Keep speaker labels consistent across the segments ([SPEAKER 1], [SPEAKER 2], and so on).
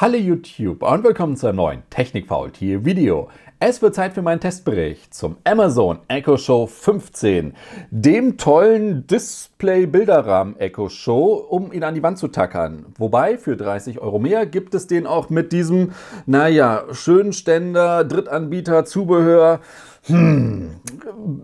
[SPEAKER 1] Hallo YouTube und willkommen zu einem neuen technik Technikfaultier Video. Es wird Zeit für meinen Testbericht zum Amazon Echo Show 15, dem tollen Display-Bilderrahmen Echo Show, um ihn an die Wand zu tackern. Wobei, für 30 Euro mehr gibt es den auch mit diesem, naja, schönen Ständer, Drittanbieter, Zubehör. Hm,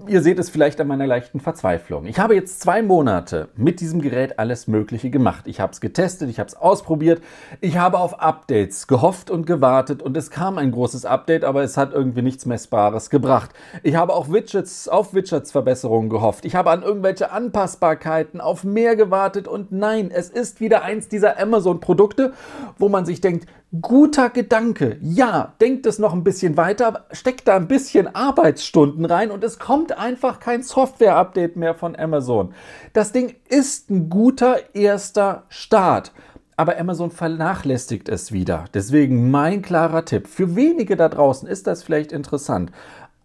[SPEAKER 1] ihr seht es vielleicht an meiner leichten Verzweiflung. Ich habe jetzt zwei Monate mit diesem Gerät alles Mögliche gemacht. Ich habe es getestet, ich habe es ausprobiert, ich habe auf Updates gehofft und gewartet und es kam ein großes Update, aber es hat irgendwie nichts Messbares gebracht. Ich habe auch Widgets, auf Widgets-Verbesserungen gehofft. Ich habe an irgendwelche Anpassbarkeiten auf mehr gewartet und nein, es ist wieder eins dieser Amazon-Produkte, wo man sich denkt, Guter Gedanke. Ja, denkt es noch ein bisschen weiter, steckt da ein bisschen Arbeitsstunden rein und es kommt einfach kein Software-Update mehr von Amazon. Das Ding ist ein guter erster Start. Aber Amazon vernachlässigt es wieder. Deswegen mein klarer Tipp. Für wenige da draußen ist das vielleicht interessant.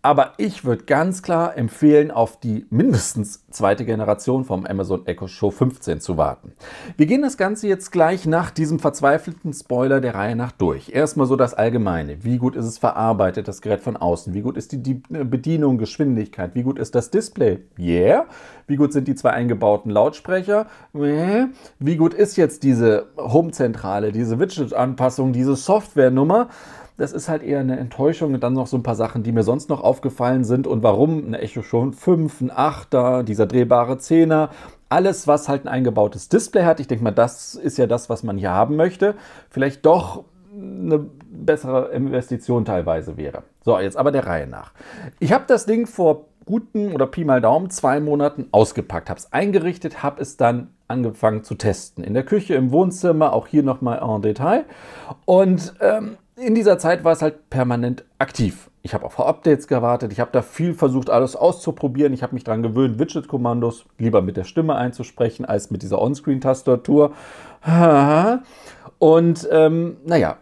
[SPEAKER 1] Aber ich würde ganz klar empfehlen, auf die mindestens zweite Generation vom Amazon Echo Show 15 zu warten. Wir gehen das Ganze jetzt gleich nach diesem verzweifelten Spoiler der Reihe nach durch. Erstmal so das Allgemeine. Wie gut ist es verarbeitet, das Gerät von außen? Wie gut ist die, äh, Bedienung, Geschwindigkeit? Wie gut ist das Display? Yeah. Wie gut sind die zwei eingebauten Lautsprecher? Yeah. Wie gut ist jetzt diese Homezentrale, diese Widget-Anpassung, diese Softwarenummer? nummer das ist halt eher eine Enttäuschung und dann noch so ein paar Sachen, die mir sonst noch aufgefallen sind und warum. Ein Echo schon 5, ein 8er, dieser drehbare Zehner. Alles, was halt ein eingebautes Display hat. Ich denke mal, das ist ja das, was man hier haben möchte. Vielleicht doch eine bessere Investition teilweise wäre. So, jetzt aber der Reihe nach. Ich habe das Ding vor guten oder Pi mal Daumen zwei Monaten ausgepackt, habe es eingerichtet, habe es dann angefangen zu testen. In der Küche, im Wohnzimmer, auch hier nochmal en Detail. Und ähm, in dieser Zeit war es halt permanent aktiv. Ich habe auf Updates gewartet, ich habe da viel versucht, alles auszuprobieren. Ich habe mich daran gewöhnt, Widget-Kommandos lieber mit der Stimme einzusprechen, als mit dieser Onscreen-Tastatur. Und ähm, naja,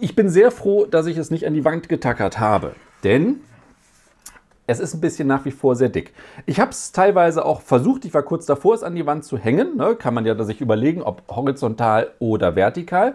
[SPEAKER 1] ich bin sehr froh, dass ich es nicht an die Wand getackert habe. Denn es ist ein bisschen nach wie vor sehr dick. Ich habe es teilweise auch versucht, ich war kurz davor, es an die Wand zu hängen. Ne? Kann man ja sich überlegen, ob horizontal oder vertikal.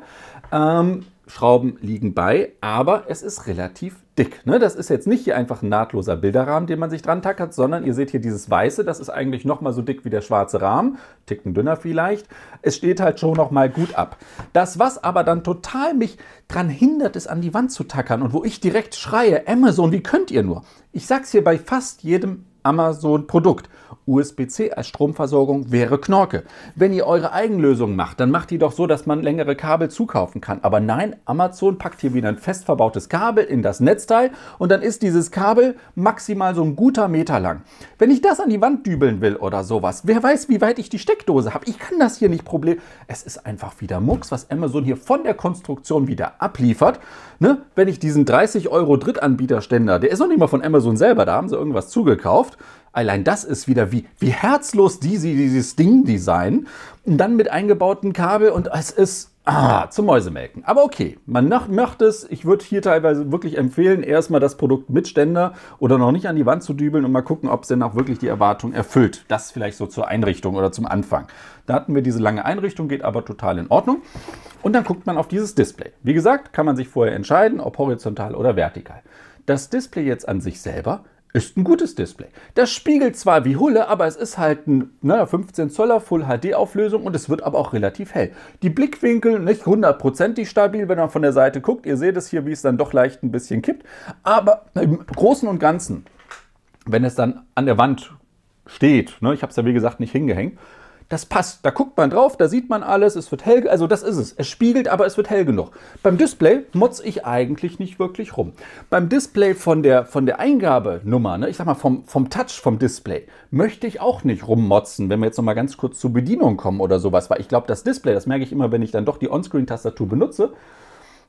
[SPEAKER 1] Ähm, Schrauben liegen bei, aber es ist relativ dick. Ne? Das ist jetzt nicht hier einfach ein nahtloser Bilderrahmen, den man sich dran tackert, sondern ihr seht hier dieses Weiße, das ist eigentlich nochmal so dick wie der schwarze Rahmen, ticken dünner vielleicht. Es steht halt schon nochmal gut ab. Das, was aber dann total mich dran hindert, es an die Wand zu tackern und wo ich direkt schreie, Amazon, wie könnt ihr nur? Ich sag's hier bei fast jedem Amazon-Produkt. USB-C als Stromversorgung wäre Knorke. Wenn ihr eure Eigenlösung macht, dann macht die doch so, dass man längere Kabel zukaufen kann. Aber nein, Amazon packt hier wieder ein fest verbautes Kabel in das Netzteil und dann ist dieses Kabel maximal so ein guter Meter lang. Wenn ich das an die Wand dübeln will oder sowas, wer weiß, wie weit ich die Steckdose habe. Ich kann das hier nicht problem. Es ist einfach wieder Mucks, was Amazon hier von der Konstruktion wieder abliefert. Ne? Wenn ich diesen 30 Euro Drittanbieterständer, der ist noch nicht mal von Amazon selber, da haben sie irgendwas zugekauft, Allein das ist wieder wie, wie herzlos die dieses Ding design Und dann mit eingebauten Kabel und es ist ah, zum Mäusemelken. Aber okay, man macht es. Ich würde hier teilweise wirklich empfehlen, erstmal das Produkt mit Ständer oder noch nicht an die Wand zu dübeln und mal gucken, ob es denn auch wirklich die Erwartung erfüllt. Das vielleicht so zur Einrichtung oder zum Anfang. Da hatten wir diese lange Einrichtung, geht aber total in Ordnung. Und dann guckt man auf dieses Display. Wie gesagt, kann man sich vorher entscheiden, ob horizontal oder vertikal. Das Display jetzt an sich selber ist ein gutes Display. Das spiegelt zwar wie Hulle, aber es ist halt ein naja, 15 Zoller Full HD Auflösung und es wird aber auch relativ hell. Die Blickwinkel nicht hundertprozentig stabil, wenn man von der Seite guckt. Ihr seht es hier, wie es dann doch leicht ein bisschen kippt. Aber im Großen und Ganzen, wenn es dann an der Wand steht, ne, ich habe es ja wie gesagt nicht hingehängt, das passt. Da guckt man drauf, da sieht man alles, es wird hell. Also das ist es. Es spiegelt, aber es wird hell genug. Beim Display motz ich eigentlich nicht wirklich rum. Beim Display von der, von der Eingabenummer, ne, ich sag mal vom, vom Touch vom Display, möchte ich auch nicht rummotzen, wenn wir jetzt nochmal ganz kurz zur Bedienung kommen oder sowas. Weil ich glaube, das Display, das merke ich immer, wenn ich dann doch die Onscreen-Tastatur benutze,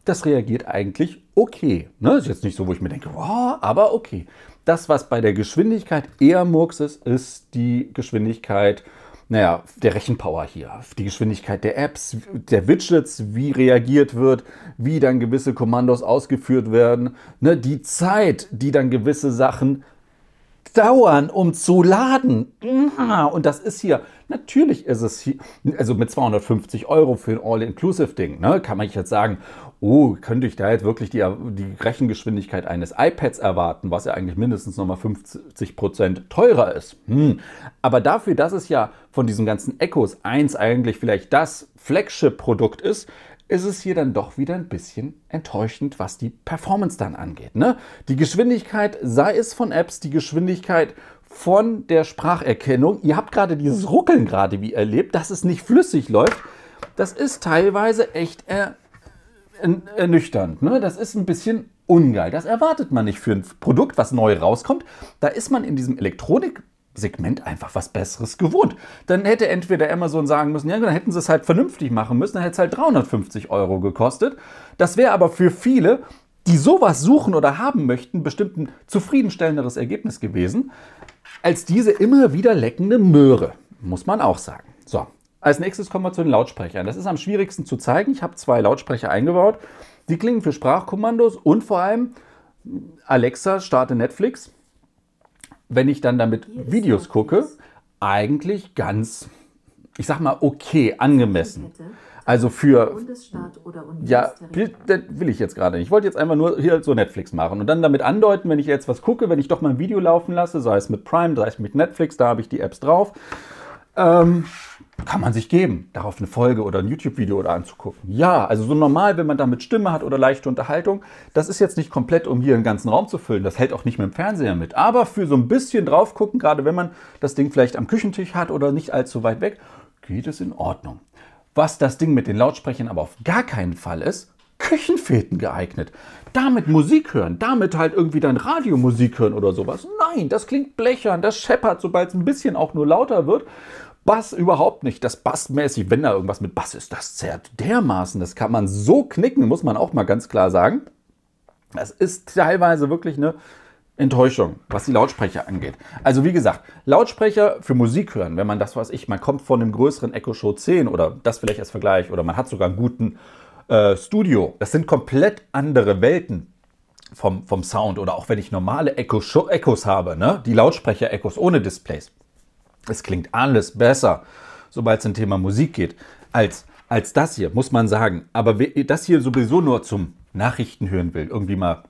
[SPEAKER 1] das reagiert eigentlich okay. Ne? Ist jetzt nicht so, wo ich mir denke, wow, oh, aber okay. Das, was bei der Geschwindigkeit eher Murks ist, ist die Geschwindigkeit naja, der Rechenpower hier, die Geschwindigkeit der Apps, der Widgets, wie reagiert wird, wie dann gewisse Kommandos ausgeführt werden, ne, die Zeit, die dann gewisse Sachen dauern, um zu laden. Ah, und das ist hier Natürlich ist es, hier, also mit 250 Euro für ein All-Inclusive-Ding, ne, kann man jetzt sagen, oh, könnte ich da jetzt wirklich die, die Rechengeschwindigkeit eines iPads erwarten, was ja eigentlich mindestens nochmal 50 Prozent teurer ist. Hm. Aber dafür, dass es ja von diesen ganzen Echos 1 eigentlich vielleicht das Flagship-Produkt ist, ist es hier dann doch wieder ein bisschen enttäuschend, was die Performance dann angeht. Ne? Die Geschwindigkeit, sei es von Apps, die Geschwindigkeit von der Spracherkennung. Ihr habt gerade dieses hm. Ruckeln gerade wie erlebt, dass es nicht flüssig läuft. Das ist teilweise echt äh, er, ernüchternd. Ne? Das ist ein bisschen ungeil. Das erwartet man nicht für ein Produkt, was neu rauskommt. Da ist man in diesem Elektronik- Segment einfach was Besseres gewohnt. Dann hätte entweder Amazon sagen müssen, ja, dann hätten sie es halt vernünftig machen müssen, dann hätte es halt 350 Euro gekostet. Das wäre aber für viele, die sowas suchen oder haben möchten, bestimmt ein zufriedenstellenderes Ergebnis gewesen als diese immer wieder leckende Möhre, muss man auch sagen. So, als nächstes kommen wir zu den Lautsprechern. Das ist am schwierigsten zu zeigen. Ich habe zwei Lautsprecher eingebaut. Die klingen für Sprachkommandos und vor allem Alexa starte Netflix. Wenn ich dann damit Videos gucke, eigentlich ganz ich sag mal, okay, angemessen. Also für. Bundesstaat oder Ja, das will ich jetzt gerade nicht. Ich wollte jetzt einfach nur hier so Netflix machen und dann damit andeuten, wenn ich jetzt was gucke, wenn ich doch mal ein Video laufen lasse, sei es mit Prime, sei es mit Netflix, da habe ich die Apps drauf. Ähm, kann man sich geben, darauf eine Folge oder ein YouTube-Video oder anzugucken. Ja, also so normal, wenn man damit Stimme hat oder leichte Unterhaltung, das ist jetzt nicht komplett, um hier einen ganzen Raum zu füllen. Das hält auch nicht mit dem Fernseher mit. Aber für so ein bisschen drauf gucken, gerade wenn man das Ding vielleicht am Küchentisch hat oder nicht allzu weit weg, geht es in Ordnung. Was das Ding mit den Lautsprechern aber auf gar keinen Fall ist, Küchenfäden geeignet. Damit Musik hören, damit halt irgendwie dann Radiomusik hören oder sowas. Nein, das klingt blechern, das scheppert, sobald es ein bisschen auch nur lauter wird. Bass überhaupt nicht. Das Bassmäßig, wenn da irgendwas mit Bass ist, das zerrt dermaßen. Das kann man so knicken, muss man auch mal ganz klar sagen. Das ist teilweise wirklich eine Enttäuschung, was die Lautsprecher angeht. Also wie gesagt, Lautsprecher für Musik hören, wenn man das, was ich, man kommt von einem größeren Echo Show 10 oder das vielleicht als Vergleich oder man hat sogar einen guten äh, Studio. Das sind komplett andere Welten vom, vom Sound oder auch wenn ich normale Echo Show Echos habe, ne? die Lautsprecher-Echos ohne Displays. Es klingt alles besser, sobald es ein Thema Musik geht, als, als das hier, muss man sagen. Aber das hier sowieso nur zum Nachrichten hören will, irgendwie mal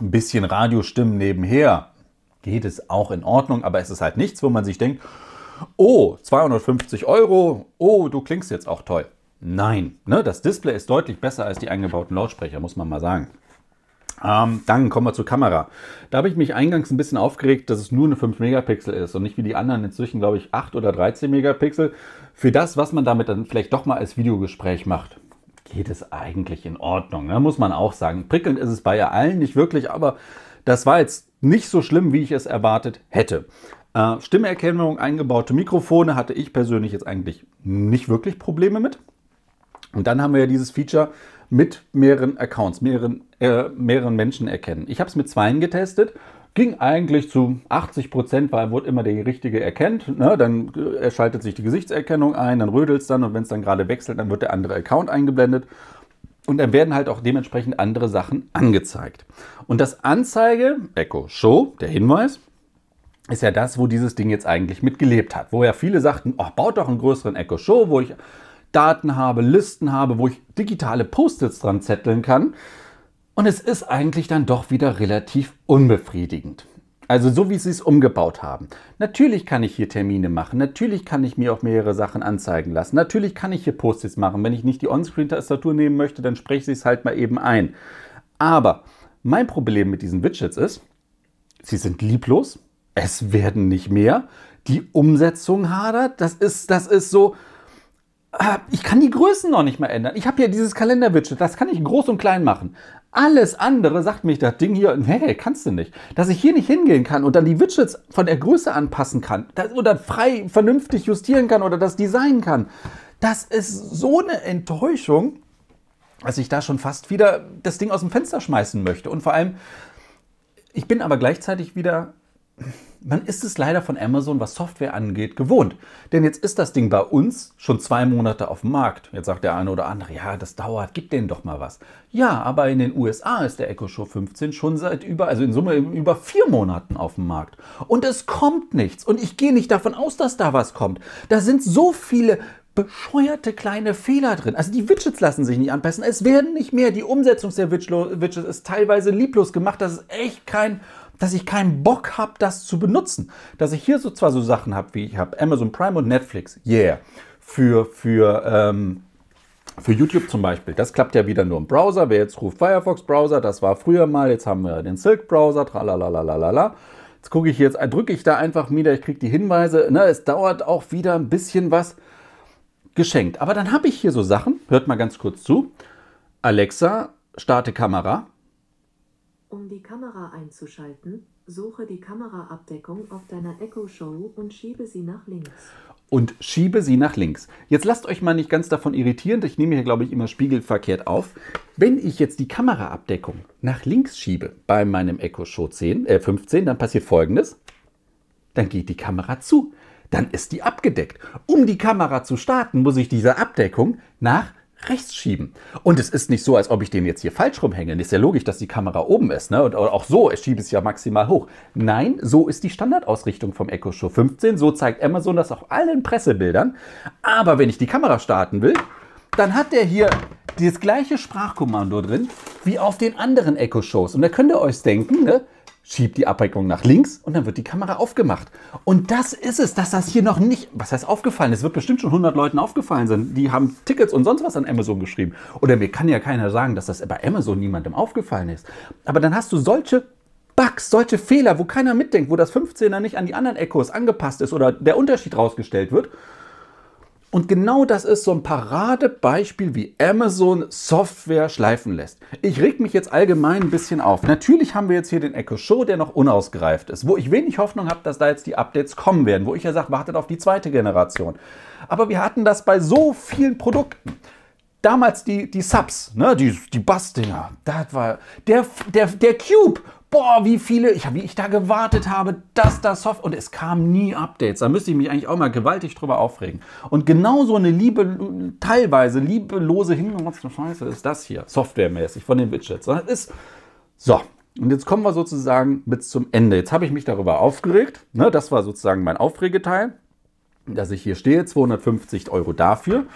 [SPEAKER 1] ein bisschen Radiostimmen nebenher geht es auch in Ordnung, aber es ist halt nichts, wo man sich denkt, oh, 250 Euro, oh, du klingst jetzt auch toll. Nein, ne, das Display ist deutlich besser als die eingebauten Lautsprecher, muss man mal sagen. Ähm, dann kommen wir zur Kamera. Da habe ich mich eingangs ein bisschen aufgeregt, dass es nur eine 5 Megapixel ist und nicht wie die anderen inzwischen, glaube ich, 8 oder 13 Megapixel. Für das, was man damit dann vielleicht doch mal als Videogespräch macht geht es eigentlich in Ordnung. Da ne? muss man auch sagen. Prickelnd ist es bei allen nicht wirklich, aber das war jetzt nicht so schlimm, wie ich es erwartet hätte. Äh, Stimmerkennung, eingebaute Mikrofone hatte ich persönlich jetzt eigentlich nicht wirklich Probleme mit. Und dann haben wir ja dieses Feature mit mehreren Accounts, mehreren, äh, mehreren Menschen erkennen. Ich habe es mit zweien getestet ging eigentlich zu 80 Prozent, weil wurde immer der Richtige erkennt. Ne? Dann äh, schaltet sich die Gesichtserkennung ein, dann rödelt es dann und wenn es dann gerade wechselt, dann wird der andere Account eingeblendet. Und dann werden halt auch dementsprechend andere Sachen angezeigt. Und das Anzeige, Echo Show, der Hinweis, ist ja das, wo dieses Ding jetzt eigentlich mitgelebt hat. Wo ja viele sagten, oh, baut doch einen größeren Echo Show, wo ich Daten habe, Listen habe, wo ich digitale Post-its dran zetteln kann. Und es ist eigentlich dann doch wieder relativ unbefriedigend. Also so wie sie es umgebaut haben. Natürlich kann ich hier Termine machen, natürlich kann ich mir auch mehrere Sachen anzeigen lassen, natürlich kann ich hier Post-its machen. Wenn ich nicht die On-Screen-Tastatur nehmen möchte, dann spreche ich es halt mal eben ein. Aber mein Problem mit diesen Widgets ist, sie sind lieblos, es werden nicht mehr, die Umsetzung hadert, das ist, das ist so, äh, ich kann die Größen noch nicht mal ändern. Ich habe hier dieses Kalender-Widget, das kann ich groß und klein machen. Alles andere sagt mich das Ding hier, nee, kannst du nicht. Dass ich hier nicht hingehen kann und dann die Widgets von der Größe anpassen kann oder frei vernünftig justieren kann oder das Design kann. Das ist so eine Enttäuschung, dass ich da schon fast wieder das Ding aus dem Fenster schmeißen möchte. Und vor allem, ich bin aber gleichzeitig wieder man ist es leider von Amazon, was Software angeht, gewohnt. Denn jetzt ist das Ding bei uns schon zwei Monate auf dem Markt. Jetzt sagt der eine oder andere, ja, das dauert, gib denen doch mal was. Ja, aber in den USA ist der Echo Show 15 schon seit über, also in Summe über vier Monaten auf dem Markt. Und es kommt nichts. Und ich gehe nicht davon aus, dass da was kommt. Da sind so viele bescheuerte kleine Fehler drin. Also die Widgets lassen sich nicht anpassen. Es werden nicht mehr. Die Umsetzung der Widgets ist teilweise lieblos gemacht. Das ist echt kein dass ich keinen Bock habe, das zu benutzen. Dass ich hier so zwar so Sachen habe, wie ich habe Amazon Prime und Netflix, yeah, für, für, ähm, für YouTube zum Beispiel, das klappt ja wieder nur im Browser. Wer jetzt ruft Firefox Browser, das war früher mal, jetzt haben wir den Silk Browser, tralalalalala. Jetzt gucke ich jetzt, drücke ich da einfach wieder, ich kriege die Hinweise, ne, es dauert auch wieder ein bisschen was geschenkt. Aber dann habe ich hier so Sachen, hört mal ganz kurz zu. Alexa, starte Kamera. Um die Kamera einzuschalten, suche die Kameraabdeckung auf deiner Echo Show und schiebe sie nach links. Und schiebe sie nach links. Jetzt lasst euch mal nicht ganz davon irritieren, ich nehme hier, glaube ich, immer spiegelverkehrt auf. Wenn ich jetzt die Kameraabdeckung nach links schiebe bei meinem Echo Show 10, äh 15, dann passiert folgendes. Dann geht die Kamera zu. Dann ist die abgedeckt. Um die Kamera zu starten, muss ich diese Abdeckung nach rechts schieben. Und es ist nicht so, als ob ich den jetzt hier falsch rumhänge. Ist ja logisch, dass die Kamera oben ist. Ne? Und auch so, ich schiebe es ja maximal hoch. Nein, so ist die Standardausrichtung vom Echo Show 15. So zeigt Amazon das auf allen Pressebildern. Aber wenn ich die Kamera starten will, dann hat der hier das gleiche Sprachkommando drin wie auf den anderen Echo Shows. Und da könnt ihr euch denken, ne? schiebt die Abreckung nach links und dann wird die Kamera aufgemacht. Und das ist es, dass das hier noch nicht, was heißt aufgefallen, es wird bestimmt schon 100 Leuten aufgefallen sein, die haben Tickets und sonst was an Amazon geschrieben. Oder mir kann ja keiner sagen, dass das bei Amazon niemandem aufgefallen ist. Aber dann hast du solche Bugs, solche Fehler, wo keiner mitdenkt, wo das 15er nicht an die anderen Echos angepasst ist oder der Unterschied rausgestellt wird. Und genau das ist so ein Paradebeispiel, wie Amazon Software schleifen lässt. Ich reg mich jetzt allgemein ein bisschen auf. Natürlich haben wir jetzt hier den Echo Show, der noch unausgereift ist, wo ich wenig Hoffnung habe, dass da jetzt die Updates kommen werden, wo ich ja sage, wartet auf die zweite Generation. Aber wir hatten das bei so vielen Produkten. Damals die, die Subs, ne, die, die Bassdinger, das war der, der, der Cube boah, wie viele, ich, wie ich da gewartet habe, dass das Software, und es kamen nie Updates. Da müsste ich mich eigentlich auch mal gewaltig drüber aufregen. Und genau so eine liebe, teilweise liebelose hingemotzte Scheiße ist das hier, softwaremäßig von den Widgets. Das ist, so, und jetzt kommen wir sozusagen bis zum Ende. Jetzt habe ich mich darüber aufgeregt. Ne, das war sozusagen mein Aufregeteil, dass ich hier stehe, 250 Euro dafür.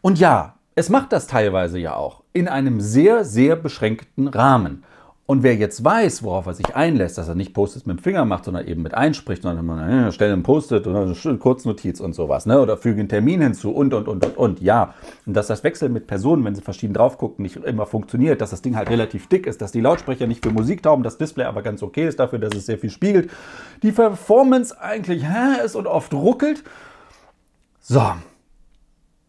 [SPEAKER 1] Und ja, es macht das teilweise ja auch in einem sehr, sehr beschränkten Rahmen. Und wer jetzt weiß, worauf er sich einlässt, dass er nicht Post-its mit dem Finger macht, sondern eben mit einspricht, sondern man äh, stellt einen Post-it oder eine Kurznotiz und sowas, ne? oder füge einen Termin hinzu und, und, und, und, und, ja. Und dass das Wechseln mit Personen, wenn sie verschieden drauf gucken, nicht immer funktioniert, dass das Ding halt relativ dick ist, dass die Lautsprecher nicht für Musik tauben, das Display aber ganz okay ist dafür, dass es sehr viel spiegelt, die Performance eigentlich hä, ist und oft ruckelt. So,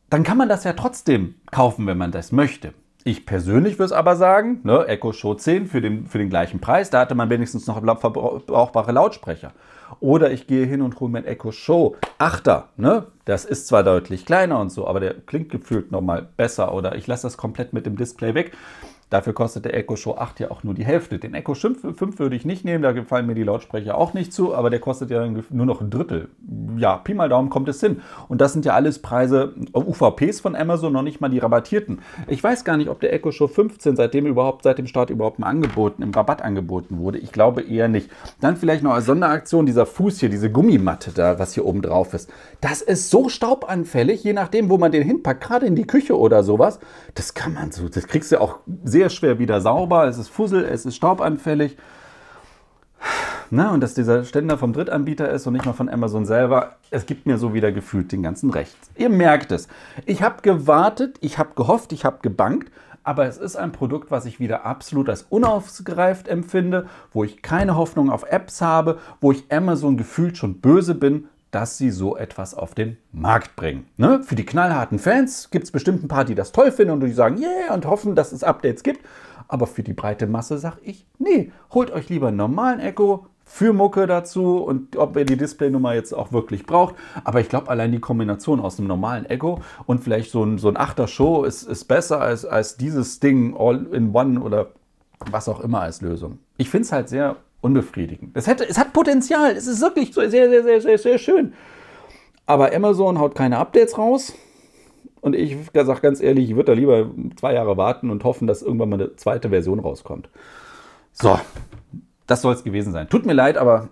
[SPEAKER 1] dann kann man das ja trotzdem kaufen, wenn man das möchte. Ich persönlich würde es aber sagen, ne, Echo Show 10 für den, für den gleichen Preis, da hatte man wenigstens noch verbrauchbare Lautsprecher. Oder ich gehe hin und hole mir ein Echo Show 8er. Ne? Das ist zwar deutlich kleiner und so, aber der klingt gefühlt nochmal besser. Oder ich lasse das komplett mit dem Display weg Dafür kostet der Echo Show 8 ja auch nur die Hälfte. Den Echo 5 würde ich nicht nehmen, da gefallen mir die Lautsprecher auch nicht zu, aber der kostet ja nur noch ein Drittel. Ja, Pi mal Daumen kommt es hin. Und das sind ja alles Preise äh, UVPs von Amazon, noch nicht mal die rabattierten. Ich weiß gar nicht, ob der Echo Show 15 seitdem überhaupt, seit dem Start überhaupt mal angeboten, im Rabatt angeboten wurde. Ich glaube eher nicht. Dann vielleicht noch als Sonderaktion dieser Fuß hier, diese Gummimatte da, was hier oben drauf ist. Das ist so staubanfällig, je nachdem, wo man den hinpackt, gerade in die Küche oder sowas. Das kann man so, das kriegst du auch sehr sehr schwer wieder sauber, es ist fussel, es ist staubanfällig. Na, und dass dieser Ständer vom Drittanbieter ist und nicht mal von Amazon selber, es gibt mir so wieder gefühlt den ganzen Rechts. Ihr merkt es. Ich habe gewartet, ich habe gehofft, ich habe gebankt, aber es ist ein Produkt, was ich wieder absolut als unausgereift empfinde, wo ich keine Hoffnung auf Apps habe, wo ich Amazon gefühlt schon böse bin, dass sie so etwas auf den Markt bringen. Ne? Für die knallharten Fans gibt es bestimmt ein paar, die das toll finden und die sagen, yeah, und hoffen, dass es Updates gibt. Aber für die breite Masse sage ich, nee, holt euch lieber einen normalen Echo für Mucke dazu und ob ihr die Displaynummer jetzt auch wirklich braucht. Aber ich glaube, allein die Kombination aus einem normalen Echo und vielleicht so ein, so ein 8er Show ist, ist besser als, als dieses Ding all in one oder was auch immer als Lösung. Ich finde es halt sehr unbefriedigend. Das hätte, es hat Potenzial. Es ist wirklich sehr, sehr, sehr, sehr, sehr schön. Aber Amazon haut keine Updates raus. Und ich sage ganz ehrlich, ich würde da lieber zwei Jahre warten und hoffen, dass irgendwann mal eine zweite Version rauskommt. So, das soll es gewesen sein. Tut mir leid, aber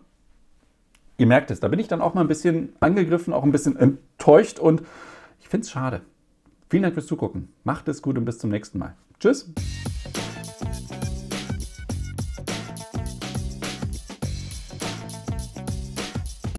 [SPEAKER 1] ihr merkt es, da bin ich dann auch mal ein bisschen angegriffen, auch ein bisschen enttäuscht und ich finde es schade. Vielen Dank fürs Zugucken. Macht es gut und bis zum nächsten Mal. Tschüss.